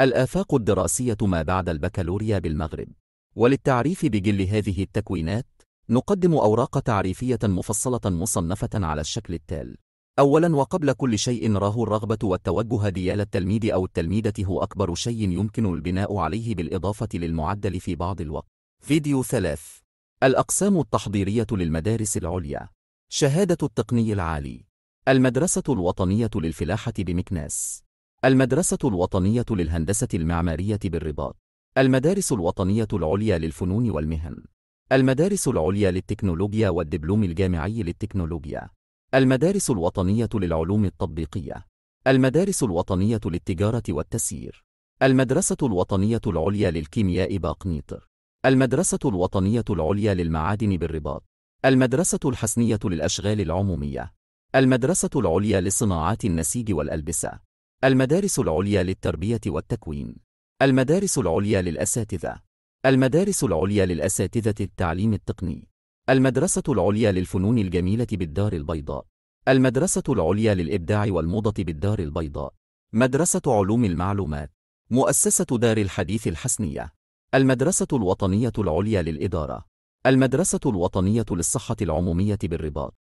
الآفاق الدراسية ما بعد البكالوريا بالمغرب وللتعريف بجل هذه التكوينات نقدم أوراق تعريفية مفصلة مصنفة على الشكل التالي أولا وقبل كل شيء راه الرغبة والتوجه ديال التلميذ أو التلميذة هو أكبر شيء يمكن البناء عليه بالإضافة للمعدل في بعض الوقت فيديو ثلاث الأقسام التحضيرية للمدارس العليا شهادة التقني العالي المدرسة الوطنية للفلاحة بمكناس المدرسة الوطنية للهندسة المعمارية بالرباط المدارس الوطنية العليا للفنون والمهن المدارس العليا للتكنولوجيا والدبلوم الجامعي للتكنولوجيا المدارس الوطنية للعلوم التطبيقية المدارس الوطنية للتجارة والتسيير المدرسة الوطنية العليا للكيمياء باقنيطر المدرسة الوطنية العليا للمعادن بالرباط المدرسة الحسنية للأشغال العمومية المدرسة العليا لصناعات النسيج والألبسة المدارس العليا للتربية والتكوين المدارس العليا للأساتذة المدارس العليا للأساتذة التعليم التقني المدرسة العليا للفنون الجميلة بالدار البيضاء المدرسة العليا للإبداع والموضة بالدار البيضاء مدرسة علوم المعلومات مؤسسة دار الحديث الحسنية المدرسة الوطنية العليا للإدارة المدرسة الوطنية للصحة العمومية بالرباط